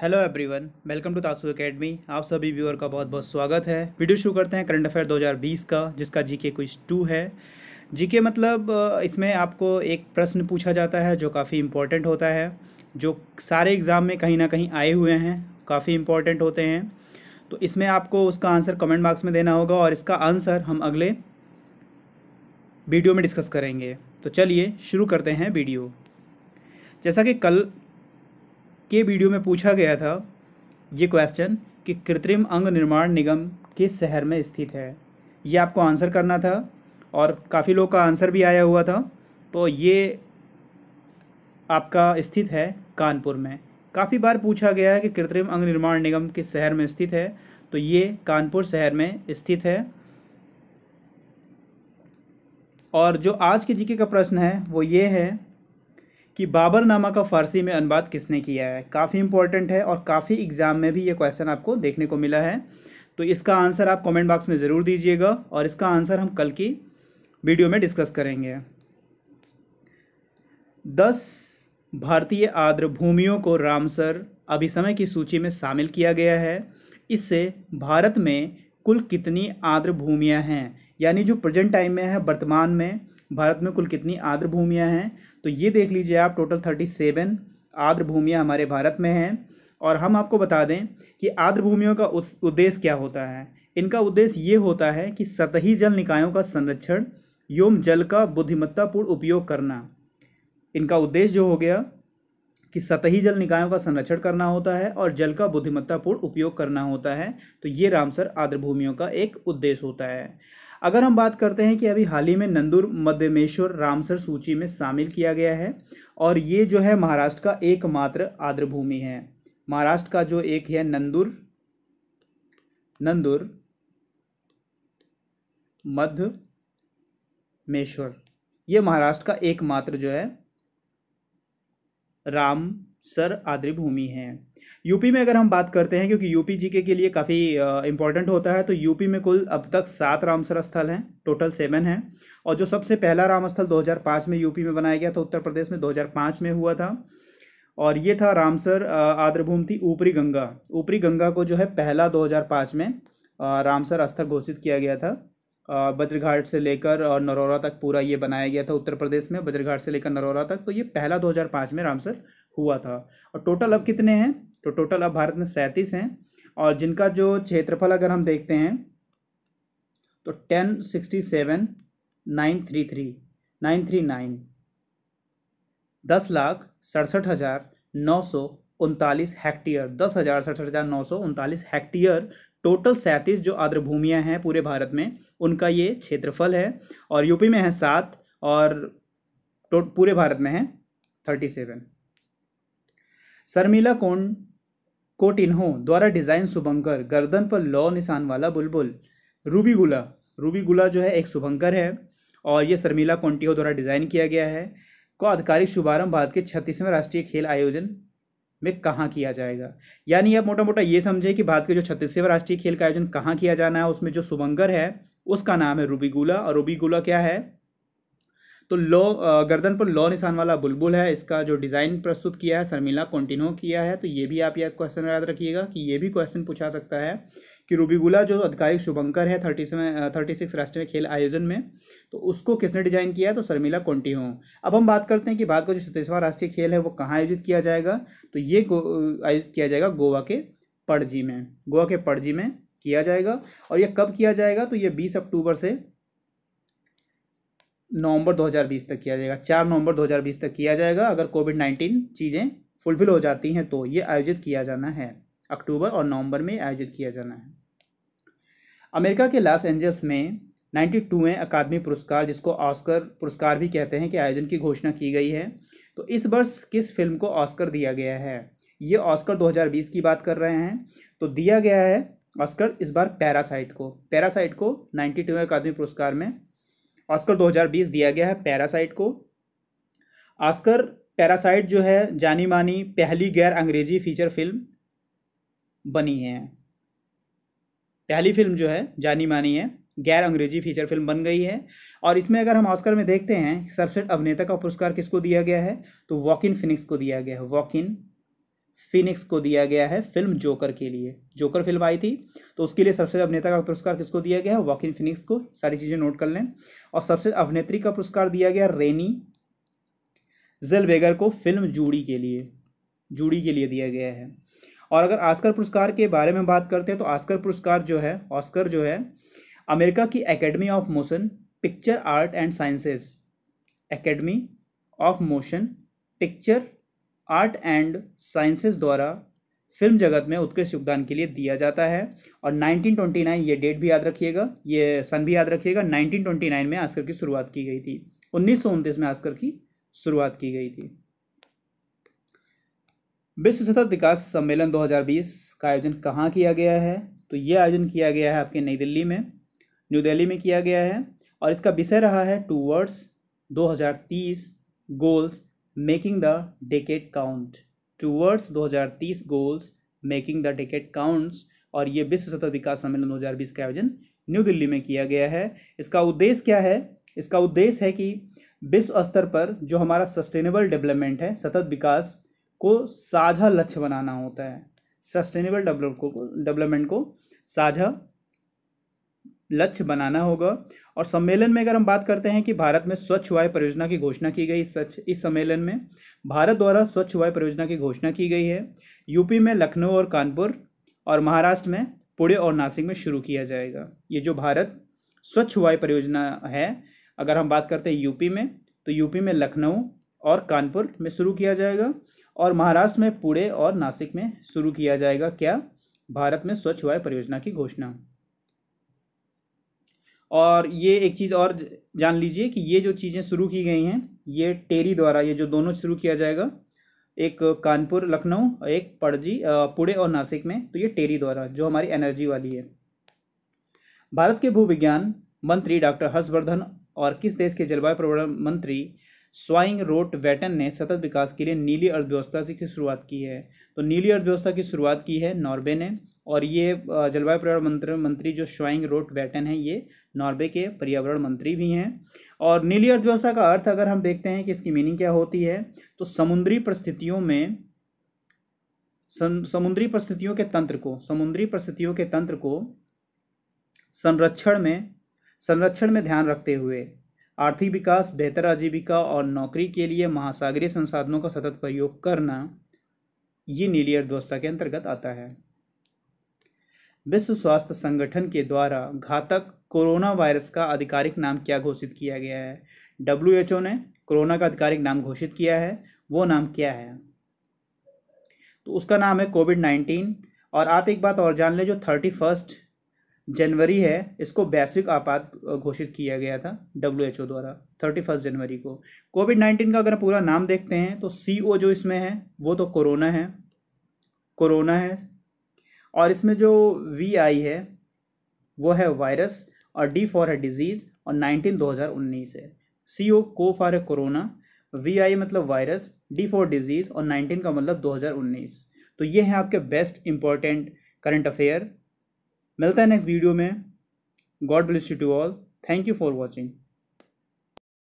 hello everyone welcome to Tasu academy आप सभी viewer का बहुत बहुत स्वागत है वीडियो शुरू करते हैं करंट अफेयर 2020 का जिसका जीके कुछ टू है जीके मतलब इसमें आपको एक प्रश्न पूछा जाता है जो काफ़ी इम्पोर्टेंट होता है जो सारे एग्ज़ाम में कहीं ना कहीं आए हुए हैं काफ़ी इम्पोर्टेंट होते हैं तो इसमें आपको उसका आंसर कमेंट बॉक्स में देना होगा और इसका आंसर हम अगले वीडियो में डिस्कस करेंगे तो चलिए शुरू करते हैं वीडियो जैसा कि कल के वीडियो में पूछा गया था ये क्वेश्चन कि कृत्रिम अंग निर्माण निगम किस शहर में स्थित है ये आपको आंसर करना था और काफ़ी लोग का आंसर भी आया हुआ था तो ये आपका स्थित है कानपुर में काफ़ी बार पूछा गया है कि कृत्रिम अंग निर्माण निगम किस शहर में स्थित है तो ये कानपुर शहर में स्थित है और जो आज के जीके का प्रश्न है वो ये है कि बाबर नामा का फ़ारसी में अनुवाद किसने किया है काफ़ी इंपॉर्टेंट है और काफ़ी एग्ज़ाम में भी ये क्वेश्चन आपको देखने को मिला है तो इसका आंसर आप कमेंट बॉक्स में ज़रूर दीजिएगा और इसका आंसर हम कल की वीडियो में डिस्कस करेंगे दस भारतीय आर्द्र भूमियों को रामसर अभिसमय की सूची में शामिल किया गया है इससे भारत में कुल कितनी आर्द्र भूमियाँ हैं यानी जो प्रेजेंट टाइम में है वर्तमान में भारत में कुल कितनी आर्द्र भूमियाँ हैं तो ये देख लीजिए आप टोटल थर्टी सेवन आर्द्र भूमियाँ हमारे भारत में हैं और हम आपको बता दें कि आर्द्र भूमियों का उद्देश्य क्या होता है इनका उद्देश्य ये होता है कि सतही जल निकायों का संरक्षण एवं जल का बुद्धिमत्तापूर्ण उपयोग करना इनका उद्देश्य जो हो गया कि सतही जल निकायों का संरक्षण करना होता है और जल का बुद्धिमत्तापूर्ण उपयोग करना होता है तो ये रामसर आर्द्र भूमियों का एक उद्देश्य होता है अगर हम बात करते हैं कि अभी हाल ही में नंदूर मध्यमेश्वर रामसर सूची में शामिल किया गया है और ये जो है महाराष्ट्र का एकमात्र आर्द्र भूमि है महाराष्ट्र का जो एक है नंदूर नंदूर मध्य मेश्वर ये महाराष्ट्र का एकमात्र जो है रामसर आर्द्र भूमि है यूपी में अगर हम बात करते हैं क्योंकि यूपी जीके के लिए काफ़ी इंपॉर्टेंट होता है तो यूपी में कुल अब तक सात रामसर स्थल हैं टोटल सेवन हैं और जो सबसे पहला राम स्थल 2005 में यूपी में बनाया गया था उत्तर प्रदेश में 2005 में हुआ था और ये था रामसर आर्द्रभूमि ऊपरी गंगा ऊपरी गंगा को जो है पहला दो में रामसर स्थल घोषित किया गया था बज्रघाट से लेकर और नरोरा तक पूरा ये बनाया गया था उत्तर प्रदेश में बज्रघाट से लेकर नरोरा तक तो ये पहला 2005 में रामसर हुआ था और टोटल अब कितने हैं तो टोटल अब भारत में सैंतीस हैं और जिनका जो क्षेत्रफल अगर हम देखते हैं तो ten sixty seven nine three three nine three nine दस लाख सड़सठ हज़ार नौ सौ उनतालीस हेक्टेयर दस हज़ार सड़सठ हज़ार नौ सौ उनतालीस हेक्टेयर टोटल सैंतीस जो आर्द्र भूमियाँ हैं पूरे भारत में उनका ये क्षेत्रफल है और यूपी में है सात और पूरे भारत में है थर्टी सेवन शर्मिला कोन कोटिन्हो द्वारा डिजाइन शुभंकर गर्दन पर लौ निशान वाला बुलबुल रूबी गुला रूबी गुला जो है एक शुभंकर है और ये शर्मिला कोंटिहो द्वारा डिजाइन किया गया है को आधिकारिक शुभारंभ भारत के छत्तीसवें राष्ट्रीय खेल आयोजन में कहाँ किया जाएगा यानी आप मोटा मोटा ये समझे कि भारत के जो छत्तीसवें राष्ट्रीय खेल का आयोजन कहाँ किया जाना है उसमें जो शुभंकर है उसका नाम है रूबीगुला और रूबीगुला क्या है तो लो गर्दन पर लो निशान वाला बुलबुल है इसका जो डिज़ाइन प्रस्तुत किया है शर्मिला कॉन्टिन्यू किया है तो ये भी आप यह क्वेश्चन याद रखिएगा कि ये भी क्वेश्चन पूछा सकता है कि रूबीगुला जो आधिकारिक शुभंकर है थर्टी सेवन थर्टी सिक्स राष्ट्रीय खेल आयोजन में तो उसको किसने डिजाइन किया है तो शर्मिला कोंटी हो अब हम बात करते हैं कि भारत का जो छत्तीसवां राष्ट्रीय खेल है वो कहाँ आयोजित किया जाएगा तो ये आयोजित किया जाएगा गोवा के पड़जी में गोवा के पड़जी में किया जाएगा और यह कब किया जाएगा तो ये बीस अक्टूबर से नवंबर 2020 तक किया जाएगा चार नवंबर 2020 तक किया जाएगा अगर कोविड नाइन्टीन चीज़ें फुलफिल हो जाती हैं तो ये आयोजित किया जाना है अक्टूबर और नवंबर में आयोजित किया जाना है अमेरिका के लॉस एंजल्स में नाइन्टी ए अकादमी पुरस्कार जिसको ऑस्कर पुरस्कार भी कहते हैं कि आयोजन की घोषणा की गई है तो इस वर्ष किस फिल्म को ऑस्कर दिया गया है ये ऑस्कर 2020 की बात कर रहे हैं तो दिया गया है ऑस्कर इस बार पैरासाइट को पैरासाइट को नाइन्टी टूवें अकादमी पुरस्कार में ऑस्कर 2020 दिया गया है पैरासाइट को ऑस्कर पैरासाइट जो है जानी मानी पहली गैर अंग्रेजी फीचर फिल्म बनी है पहली फिल्म जो है जानी मानी है गैर अंग्रेजी फीचर फिल्म बन गई है और इसमें अगर हम ऑस्कर में देखते हैं सर्वश्रेष्ठ अभिनेता का पुरस्कार किसको दिया गया है तो वॉक इन फिनिक्स को दिया गया है वॉक इन फिनिक्स को दिया गया है फिल्म जोकर के लिए जोकर फिल्म आई थी तो उसके लिए सबसे अभिनेता का पुरस्कार किसको दिया गया है वॉकिन फिनिक्स को सारी चीज़ें नोट कर लें और सबसे अभिनेत्री का पुरस्कार दिया गया रेनी जेलवेगर को फिल्म जूड़ी के लिए जूड़ी के लिए दिया गया है और अगर आस्कर पुरस्कार के बारे में बात करते हैं तो आस्कर पुरस्कार जो है ऑस्कर जो है अमेरिका की Academy of Motion Picture Art and Sciences Academy of Motion Picture Art and Sciences द्वारा फिल्म जगत में उत्कृष्ट योगदान के लिए दिया जाता है और 1929 ये डेट भी याद रखिएगा ये सन भी याद रखिएगा 1929 में आस्कर की शुरुआत की गई थी उन्नीस में आस्कर की शुरुआत की गई थी विश्व सतत विकास सम्मेलन 2020 का आयोजन कहाँ किया गया है तो ये आयोजन किया गया है आपके नई दिल्ली में न्यू दिल्ली में किया गया है और इसका विषय रहा है towards 2030 goals decade count towards दो हज़ार 2030 goals making the decade counts और ये विश्व सतत विकास सम्मेलन 2020 का आयोजन न्यू दिल्ली में किया गया है इसका उद्देश्य क्या है इसका उद्देश्य है कि विश्व स्तर पर जो हमारा सस्टेनेबल डेवलपमेंट है सतत विकास को साझा लक्ष्य बनाना होता है सस्टेनेबल डेवलप को डेवलपमेंट को साझा लक्ष्य बनाना होगा और सम्मेलन में अगर हम बात करते हैं कि भारत में स्वच्छ वायु परियोजना की घोषणा की गई सच इस सम्मेलन में भारत द्वारा स्वच्छ वायु परियोजना की घोषणा की गई है यूपी में लखनऊ और कानपुर और महाराष्ट्र में पुणे और नासिक में शुरू किया जाएगा ये जो भारत स्वच्छ वायु परियोजना है अगर हम बात करते हैं यूपी में तो यूपी में लखनऊ और कानपुर में शुरू किया जाएगा और महाराष्ट्र में पुणे और नासिक में शुरू किया जाएगा क्या भारत में स्वच्छ वायु परियोजना की घोषणा और ये एक चीज़ और जान लीजिए कि ये जो चीज़ें शुरू की गई हैं ये टेरी द्वारा ये जो दोनों शुरू किया जाएगा एक कानपुर लखनऊ एक पड़जी पुणे और नासिक में तो ये टेरी द्वारा जो हमारी एनर्जी वाली है भारत के भूविज्ञान मंत्री डॉक्टर हर्षवर्धन और किस देश के जलवायु प्रबंधन मंत्री स्वाइंग रोट वैटन ने सतत विकास के लिए नीली अर्थव्यवस्था की शुरुआत की है तो नीली अर्थव्यवस्था की शुरुआत की है नॉर्वे ने और ये जलवायु पर्यावरण मंत्र मंत्री जो श्वाइंग रोट वैटन है ये नॉर्वे के पर्यावरण मंत्री भी हैं और नीली अर्थव्यवस्था का अर्थ अगर हम देखते हैं कि इसकी मीनिंग क्या होती है तो समुद्री परिस्थितियों में सम, समुद्री परिस्थितियों के तंत्र को समुद्री परिस्थितियों के तंत्र को संरक्षण में संरक्षण में ध्यान रखते हुए आर्थिक विकास बेहतर आजीविका और नौकरी के लिए महासागरीय संसाधनों का सतत प्रयोग करना ये नीली अर्थव्यवस्था के अंतर्गत आता है विश्व स्वास्थ्य संगठन के द्वारा घातक कोरोना वायरस का आधिकारिक नाम क्या घोषित किया गया है डब्ल्यू ने कोरोना का आधिकारिक नाम घोषित किया है वो नाम क्या है तो उसका नाम है कोविड नाइन्टीन और आप एक बात और जान लें जो थर्टी फर्स्ट जनवरी है इसको वैश्विक आपात घोषित किया गया था डब्ल्यू एच ओ द्वारा थर्टी फर्स्ट जनवरी को कोविड नाइन्टीन का अगर पूरा नाम देखते हैं तो सी ओ जो इसमें है वो तो कोरोना है कोरोना है और इसमें जो वी आई है वो है वायरस और डी फॉर है डिजीज़ और नाइनटीन दो हज़ार उन्नीस है सी ओ को फॉर है कोरोना वी आई मतलब वायरस डी फॉर डिजीज़ और नाइनटीन का मतलब दो हज़ार उन्नीस तो ये हैं आपके बेस्ट इंपॉर्टेंट करंट अफेयर मिलता है नेक्स्ट वीडियो में God bless you to all thank you for watching